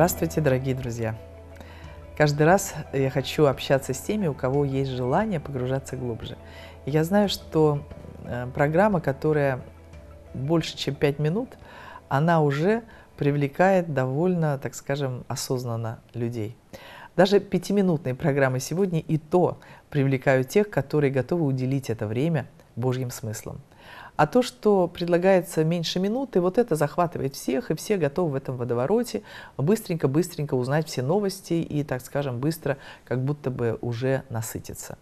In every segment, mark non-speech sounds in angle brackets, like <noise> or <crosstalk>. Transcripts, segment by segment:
Здравствуйте, дорогие друзья! Каждый раз я хочу общаться с теми, у кого есть желание погружаться глубже. я знаю, что э, программа, которая больше, чем 5 минут, она уже привлекает довольно, так скажем, осознанно людей. Даже пятиминутные программы сегодня и то привлекают тех, которые готовы уделить это время Божьим смыслом. А то, что предлагается меньше минуты, вот это захватывает всех, и все готовы в этом водовороте быстренько-быстренько узнать все новости и, так скажем, быстро как будто бы уже насытиться.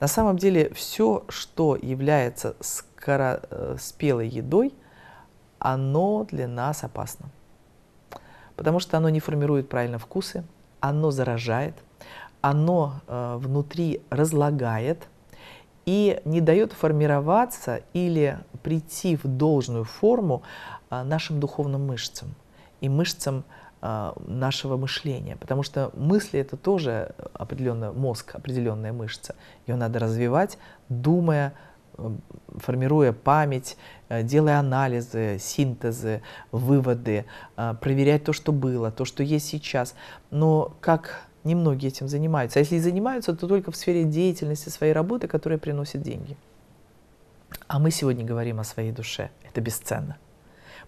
На самом деле все, что является скороспелой э, едой, оно для нас опасно. Потому что оно не формирует правильно вкусы, оно заражает, оно э, внутри разлагает – и не дает формироваться или прийти в должную форму а, нашим духовным мышцам и мышцам а, нашего мышления, потому что мысли это тоже определенно мозг, определенная мышца, ее надо развивать, думая, формируя память, э, делая анализы, синтезы, выводы, а, проверять то, что было, то, что есть сейчас. Но как Немногие этим занимаются. А если и занимаются, то только в сфере деятельности своей работы, которая приносит деньги. А мы сегодня говорим о своей душе. Это бесценно.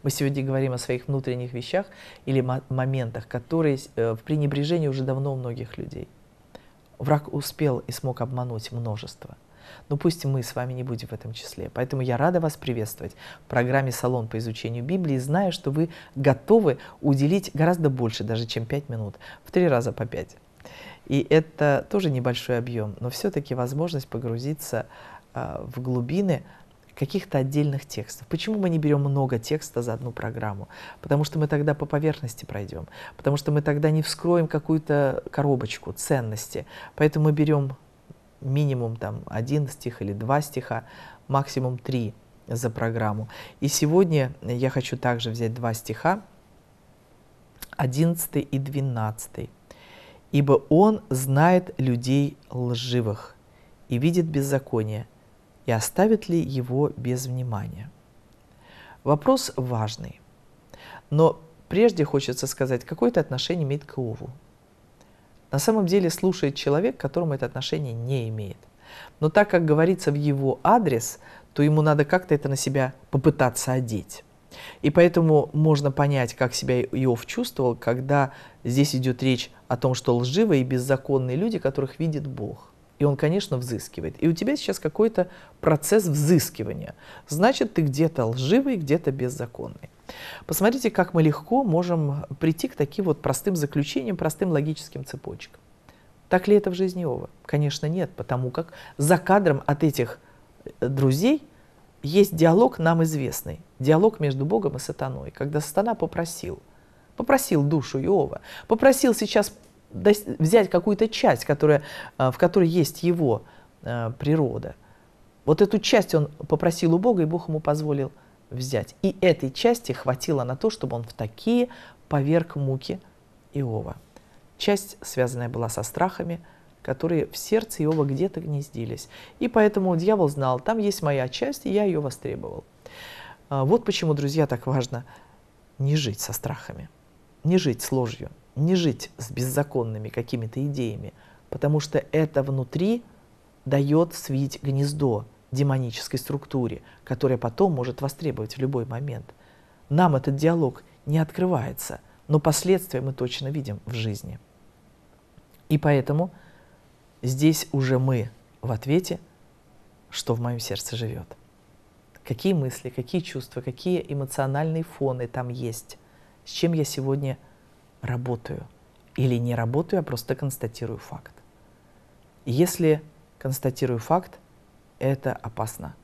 Мы сегодня говорим о своих внутренних вещах или моментах, которые э, в пренебрежении уже давно у многих людей. Враг успел и смог обмануть множество. Но ну, пусть мы с вами не будем в этом числе. Поэтому я рада вас приветствовать в программе «Салон по изучению Библии», зная, что вы готовы уделить гораздо больше, даже чем 5 минут, в три раза по 5. И это тоже небольшой объем, но все-таки возможность погрузиться а, в глубины каких-то отдельных текстов. Почему мы не берем много текста за одну программу? Потому что мы тогда по поверхности пройдем, потому что мы тогда не вскроем какую-то коробочку ценности. Поэтому мы берем минимум там один стих или два стиха, максимум три за программу. И сегодня я хочу также взять два стиха, 11 и 12 ибо он знает людей лживых и видит беззаконие, и оставит ли его без внимания. Вопрос важный. Но прежде хочется сказать, какое это отношение имеет к Иову. На самом деле слушает человек, которому это отношение не имеет. Но так как говорится в его адрес, то ему надо как-то это на себя попытаться одеть. И поэтому можно понять, как себя Иов чувствовал, когда здесь идет речь о том, что лживые и беззаконные люди, которых видит Бог. И он, конечно, взыскивает. И у тебя сейчас какой-то процесс взыскивания. Значит, ты где-то лживый, где-то беззаконный. Посмотрите, как мы легко можем прийти к таким вот простым заключениям, простым логическим цепочкам. Так ли это в жизни Иова? Конечно, нет, потому как за кадром от этих э, друзей есть диалог нам известный, диалог между Богом и сатаной, когда сатана попросил, попросил душу Иова, попросил сейчас взять какую-то часть, которая, э, в которой есть его э, природа. Вот эту часть он попросил у Бога, и Бог ему позволил взять. И этой части хватило на то, чтобы он в такие поверг муки Иова. Часть, связанная была со страхами – которые в сердце Иова где-то гнездились. И поэтому дьявол знал, там есть моя часть, и я ее востребовал. А, вот почему, друзья, так важно не жить со страхами, не жить с ложью, не жить с беззаконными какими-то идеями, потому что это внутри дает свить гнездо демонической структуре, которая потом может востребовать в любой момент. Нам этот диалог не открывается, но последствия мы точно видим в жизни. И поэтому Здесь уже мы в ответе, что в моем сердце живет. Какие мысли, какие чувства, какие эмоциональные фоны там есть, с чем я сегодня работаю или не работаю, а просто констатирую факт. Если констатирую факт, это опасно.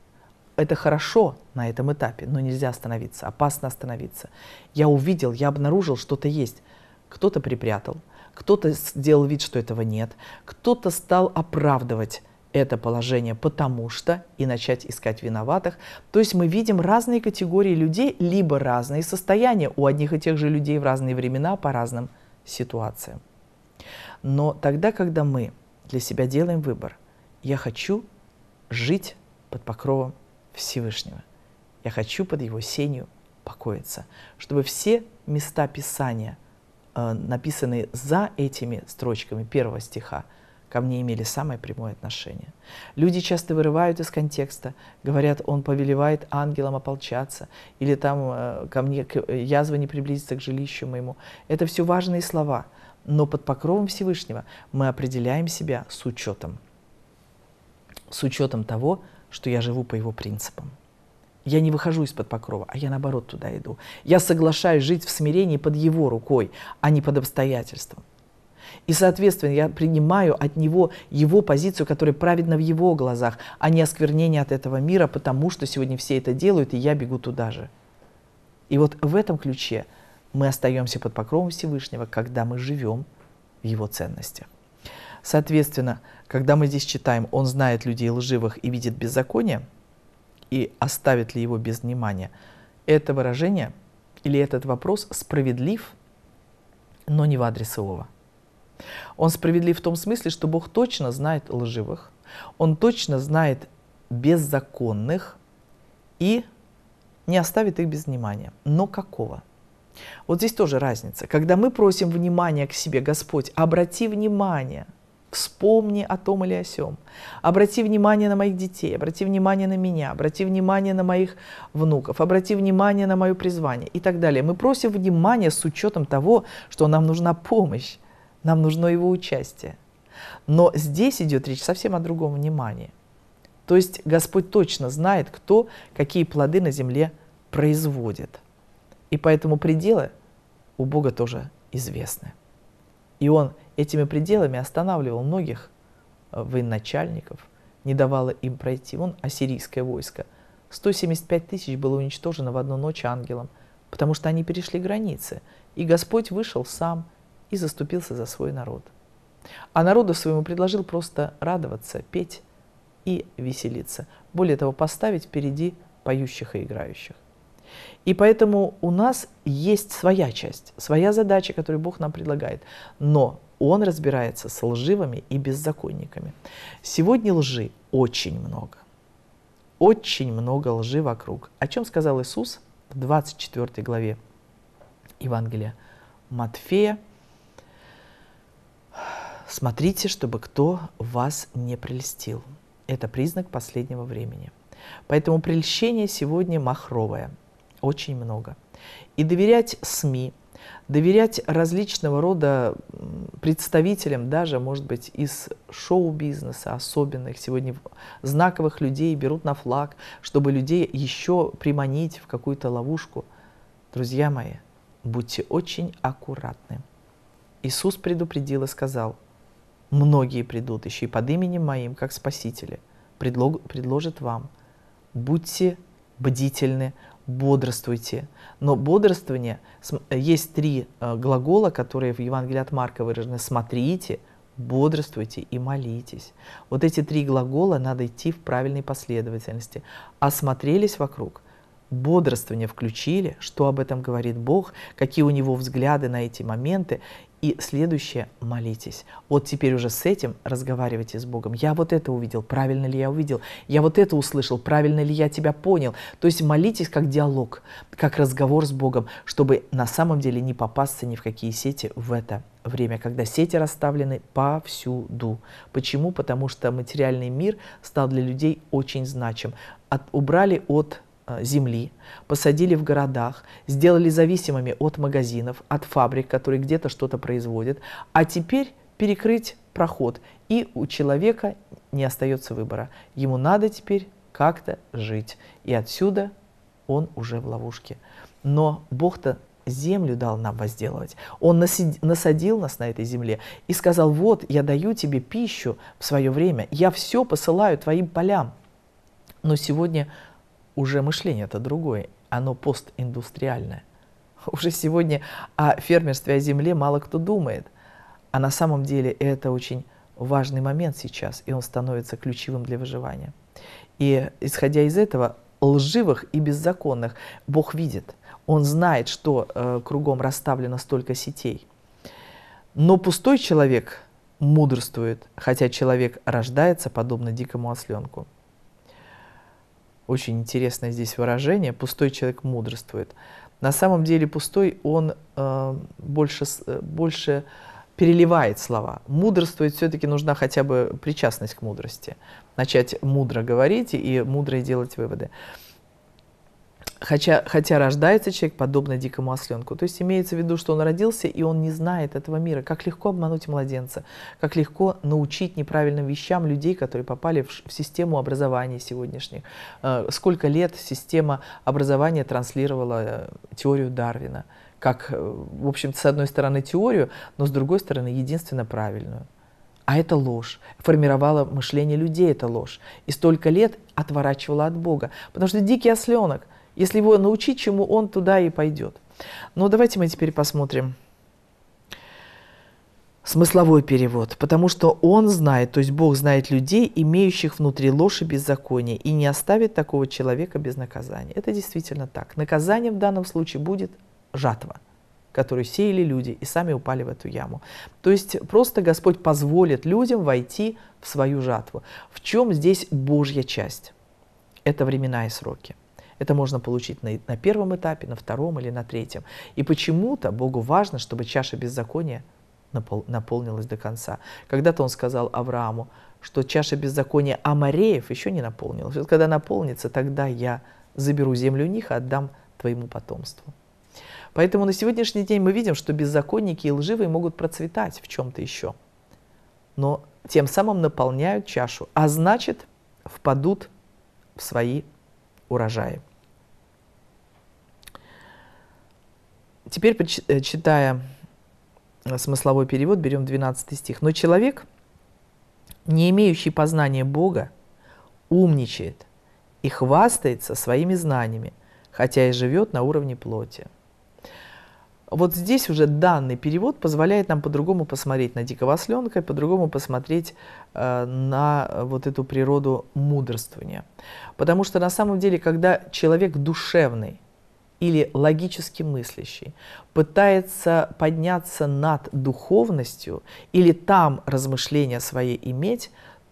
Это хорошо на этом этапе, но нельзя остановиться, опасно остановиться. Я увидел, я обнаружил, что-то есть. Кто-то припрятал – кто-то сделал вид, что этого нет, кто-то стал оправдывать это положение потому что и начать искать виноватых. То есть мы видим разные категории людей, либо разные состояния у одних и тех же людей в разные времена по разным ситуациям. Но тогда, когда мы для себя делаем выбор, я хочу жить под покровом Всевышнего, я хочу под его сенью покоиться, чтобы все места Писания – Э, написанные за этими строчками первого стиха, ко мне имели самое прямое отношение. Люди часто вырывают из контекста, говорят, он повелевает ангелам ополчаться, или там э, ко мне э, язва не приблизится к жилищу моему. Это все важные слова, но под покровом Всевышнего мы определяем себя с учетом. С учетом того, что я живу по его принципам. Я не выхожу из-под покрова, а я наоборот туда иду. Я соглашаюсь жить в смирении под его рукой, а не под обстоятельством. И, соответственно, я принимаю от него его позицию, которая праведна в его глазах, а не осквернение от этого мира, потому что сегодня все это делают, и я бегу туда же. И вот в этом ключе мы остаемся под покровом Всевышнего, когда мы живем в его ценностях. Соответственно, когда мы здесь читаем «Он знает людей лживых и видит беззаконие», и оставит ли его без внимания, это выражение или этот вопрос справедлив, но не в адрес Иова. Он справедлив в том смысле, что Бог точно знает лживых, Он точно знает беззаконных и не оставит их без внимания. Но какого? Вот здесь тоже разница. Когда мы просим внимания к себе, Господь, обрати внимание – вспомни о том или о сем. Обрати внимание на моих детей, обрати внимание на меня, обрати внимание на моих внуков, обрати внимание на мое призвание и так далее. Мы просим внимания с учетом того, что нам нужна помощь, нам нужно его участие. Но здесь идет речь совсем о другом внимании. То есть Господь точно знает, кто какие плоды на земле производит. И поэтому пределы у Бога тоже известны. И он этими пределами останавливал многих э, военачальников, не давало им пройти. Вон ассирийское войско. 175 тысяч было уничтожено в одну ночь ангелом, потому что они перешли границы, и Господь вышел сам и заступился за свой народ. А народу своему предложил просто радоваться, петь и веселиться. Более того, поставить впереди поющих и играющих. И поэтому у нас есть своя часть, своя задача, которую Бог нам предлагает. Но он разбирается с лживыми и беззаконниками. Сегодня лжи очень много. Очень много лжи вокруг. О чем сказал Иисус в 24 главе Евангелия Матфея. «Смотрите, чтобы кто вас не прельстил». Это признак последнего времени. Поэтому прельщение сегодня махровое – очень много. И доверять СМИ, доверять различного рода представителям, даже, может быть, из шоу-бизнеса, особенно их сегодня знаковых людей берут на флаг, чтобы людей еще приманить в какую-то ловушку. Друзья мои, будьте очень аккуратны. Иисус предупредил и сказал, многие придут еще и под именем моим, как спасители, предлог, предложат вам. Будьте бдительны, бодрствуйте. Но бодрствование, есть три э, глагола, которые в Евангелии от Марка выражены. Смотрите, бодрствуйте и молитесь. Вот эти три глагола надо идти в правильной последовательности. Осмотрелись вокруг, бодрствование включили, что об этом говорит Бог, какие у него взгляды на эти моменты. И следующее – молитесь. Вот теперь уже с этим разговаривайте с Богом. Я вот это увидел, правильно ли я увидел? Я вот это услышал, правильно ли я тебя понял? То есть молитесь как диалог, как разговор с Богом, чтобы на самом деле не попасться ни в какие сети в это время, когда сети расставлены повсюду. Почему? Потому что материальный мир стал для людей очень значим. От, убрали от Э, земли, посадили в городах, сделали зависимыми от магазинов, от фабрик, которые где-то что-то производят, а теперь перекрыть проход. И у человека не остается выбора. Ему надо теперь как-то жить. И отсюда он уже в ловушке. Но Бог-то землю дал нам возделывать. Он насадил нас на этой земле и сказал, вот, я даю тебе пищу в свое время, я все посылаю твоим полям. Но сегодня уже мышление это другое, оно постиндустриальное. <laughs> Уже сегодня о фермерстве, о земле мало кто думает. А на самом деле это очень важный момент сейчас, и он становится ключевым для выживания. И исходя из этого, лживых и беззаконных Бог видит. Он знает, что э, кругом расставлено столько сетей. Но пустой человек мудрствует, хотя человек рождается подобно дикому осленку. Очень интересное здесь выражение. Пустой человек мудрствует. На самом деле пустой он э, больше, э, больше переливает слова. Мудрствует все-таки нужна хотя бы причастность к мудрости. Начать мудро говорить и мудро делать выводы хотя, хотя рождается человек подобно дикому осленку. То есть имеется в виду, что он родился, и он не знает этого мира. Как легко обмануть младенца, как легко научить неправильным вещам людей, которые попали в, в систему образования сегодняшних. Э, сколько лет система образования транслировала э, теорию Дарвина, как, э, в общем-то, с одной стороны теорию, но с другой стороны единственно правильную. А это ложь. формировало мышление людей, это ложь. И столько лет отворачивала от Бога. Потому что дикий осленок – если его научить чему, он туда и пойдет. Но давайте мы теперь посмотрим смысловой перевод, потому что он знает, то есть Бог знает людей, имеющих внутри ложь и беззаконие, и не оставит такого человека без наказания. Это действительно так. Наказание в данном случае будет жатва, которую сеяли люди и сами упали в эту яму. То есть просто Господь позволит людям войти в свою жатву. В чем здесь Божья часть? Это времена и сроки. Это можно получить на, на первом этапе, на втором или на третьем. И почему-то Богу важно, чтобы чаша беззакония напол, наполнилась до конца. Когда-то он сказал Аврааму, что чаша беззакония Амареев еще не наполнилась. Вот когда наполнится, тогда я заберу землю у них и отдам твоему потомству. Поэтому на сегодняшний день мы видим, что беззаконники и лживые могут процветать в чем-то еще, но тем самым наполняют чашу, а значит, впадут в свои урожаи. Теперь, э, читая э, смысловой перевод, берем 12 стих. «Но человек, не имеющий познания Бога, умничает и хвастается своими знаниями, хотя и живет на уровне плоти. Вот здесь уже данный перевод позволяет нам по-другому посмотреть на дикого осленка, по-другому посмотреть э, на вот эту природу мудрствования. Потому что на самом деле, когда человек душевный, или логически мыслящий пытается подняться над духовностью или там размышления свои иметь,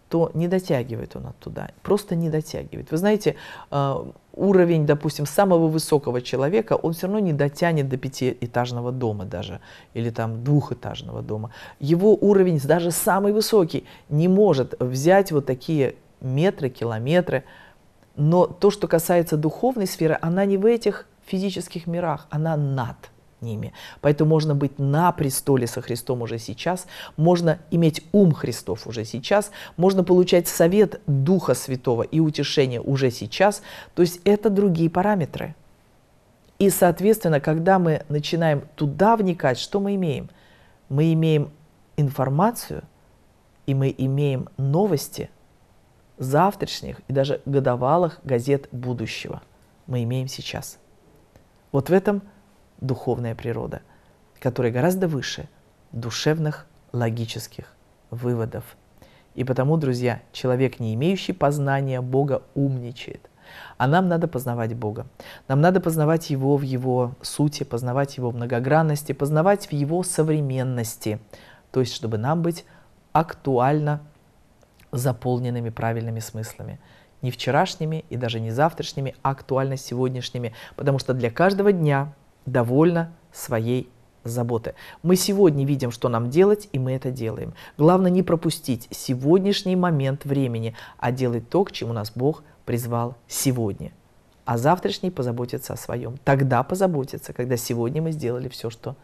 то не дотягивает он оттуда, просто не дотягивает. Вы знаете, э, уровень, допустим, самого высокого человека, он все равно не дотянет до пятиэтажного дома даже, или там двухэтажного дома. Его уровень, даже самый высокий, не может взять вот такие метры, километры. Но то, что касается духовной сферы, она не в этих физических мирах, она над ними. Поэтому можно быть на престоле со Христом уже сейчас, можно иметь ум Христов уже сейчас, можно получать совет Духа Святого и утешение уже сейчас. То есть это другие параметры. И, соответственно, когда мы начинаем туда вникать, что мы имеем? Мы имеем информацию, и мы имеем новости завтрашних и даже годовалых газет будущего. Мы имеем сейчас. Вот в этом – духовная природа, которая гораздо выше душевных логических выводов. И потому, друзья, человек, не имеющий познания Бога, умничает. А нам надо познавать Бога. Нам надо познавать Его в Его сути, познавать Его многогранности, познавать в Его современности. То есть, чтобы нам быть актуально заполненными правильными смыслами. Не вчерашними и даже не завтрашними, а актуально сегодняшними. Потому что для каждого дня довольна своей заботы. Мы сегодня видим, что нам делать, и мы это делаем. Главное не пропустить сегодняшний момент времени, а делать то, к чему нас Бог призвал сегодня. А завтрашний позаботится о своем. Тогда позаботится, когда сегодня мы сделали все, что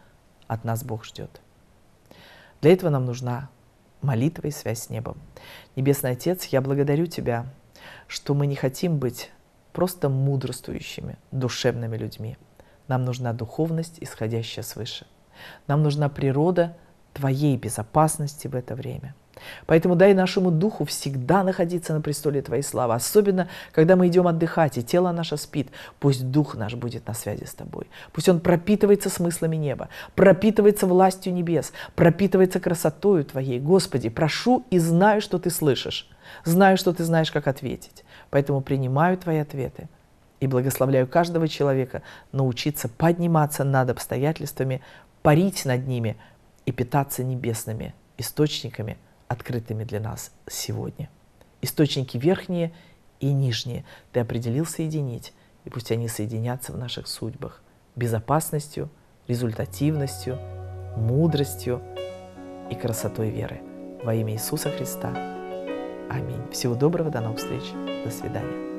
от нас Бог ждет. Для этого нам нужна молитва и связь с небом. Небесный Отец, я благодарю Тебя, что мы не хотим быть просто мудрствующими, душевными людьми – нам нужна духовность, исходящая свыше. Нам нужна природа твоей безопасности в это время. Поэтому дай нашему духу всегда находиться на престоле Твоей славы, особенно когда мы идем отдыхать, и тело наше спит. Пусть дух наш будет на связи с Тобой. Пусть он пропитывается смыслами неба, пропитывается властью небес, пропитывается красотою Твоей. Господи, прошу и знаю, что Ты слышишь. Знаю, что Ты знаешь, как ответить. Поэтому принимаю Твои ответы – и благословляю каждого человека научиться подниматься над обстоятельствами, парить над ними и питаться небесными источниками, открытыми для нас сегодня. Источники верхние и нижние ты определил соединить, и пусть они соединятся в наших судьбах безопасностью, результативностью, мудростью и красотой веры. Во имя Иисуса Христа. Аминь. Всего доброго, до новых встреч. До свидания.